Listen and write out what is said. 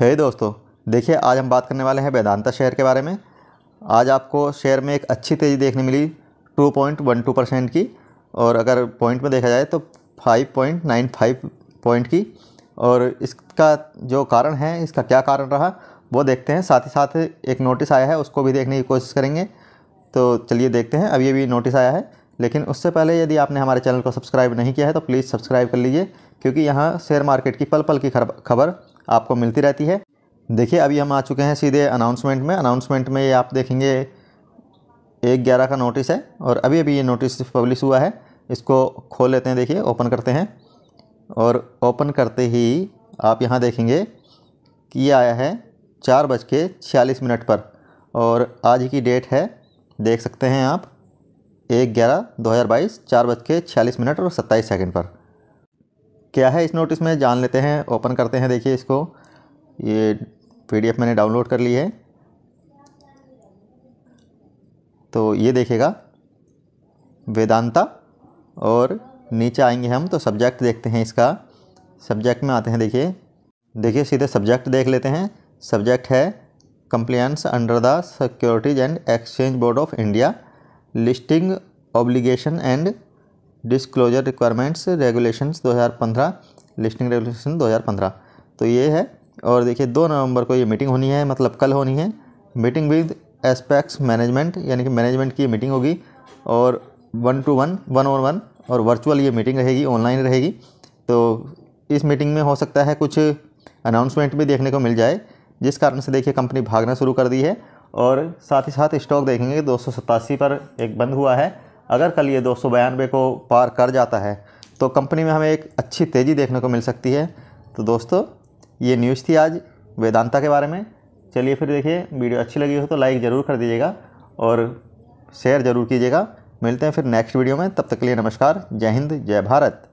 है hey दोस्तों देखिए आज हम बात करने वाले हैं वेदांता शेयर के बारे में आज आपको शेयर में एक अच्छी तेज़ी देखने मिली 2.12 परसेंट की और अगर पॉइंट में देखा जाए तो 5.95 पॉइंट की और इसका जो कारण है इसका क्या कारण रहा वो देखते हैं साथ ही साथ एक नोटिस आया है उसको भी देखने की कोशिश करेंगे तो चलिए देखते हैं अभी अभी नोटिस आया है लेकिन उससे पहले यदि आपने हमारे चैनल को सब्सक्राइब नहीं किया है तो प्लीज़ सब्सक्राइब कर लीजिए क्योंकि यहाँ शेयर मार्केट की पल पल की खबर आपको मिलती रहती है देखिए अभी हम आ चुके हैं सीधे अनाउंसमेंट में अनाउंसमेंट में ये आप देखेंगे एक ग्यारह का नोटिस है और अभी अभी ये नोटिस पब्लिश हुआ है इसको खोल लेते हैं देखिए ओपन करते हैं और ओपन करते ही आप यहाँ देखेंगे कि ये आया है चार बज के छियालीस मिनट पर और आज की डेट है देख सकते हैं आप एक ग्यारह दो हज़ार बाईस चार बज के छियालीस मिनट और सत्ताईस सेकंड पर क्या है इस नोटिस में जान लेते हैं ओपन करते हैं देखिए इसको ये पीडीएफ मैंने डाउनलोड कर ली है तो ये देखेगा वेदांता और नीचे आएंगे हम तो सब्जेक्ट देखते हैं इसका सब्जेक्ट में आते हैं देखिए देखिए सीधे सब्जेक्ट देख लेते हैं सब्जेक्ट है compliance under the securities and exchange board of India listing obligation and disclosure requirements regulations 2015 listing regulation 2015 तो ये है और देखिए दो नवंबर को ये मीटिंग होनी है मतलब कल होनी है मीटिंग विद एस्पेक्ट्स मैनेजमेंट यानी कि मैनेजमेंट की मीटिंग होगी और वन टू वन वन और वन और वर्चुअल ये मीटिंग रहेगी ऑनलाइन रहेगी तो इस मीटिंग में हो सकता है कुछ अनाउंसमेंट भी देखने को मिल जाए जिस कारण से देखिए कंपनी भागना शुरू कर दी है और साथ ही साथ स्टॉक देखेंगे दो पर एक बंद हुआ है अगर कल ये दो को पार कर जाता है तो कंपनी में हमें एक अच्छी तेज़ी देखने को मिल सकती है तो दोस्तों ये न्यूज़ थी आज वेदांता के बारे में चलिए फिर देखिए वीडियो अच्छी लगी हो तो लाइक ज़रूर कर दीजिएगा और शेयर ज़रूर कीजिएगा मिलते हैं फिर नेक्स्ट वीडियो में तब तक के लिए नमस्कार जय हिंद जय भारत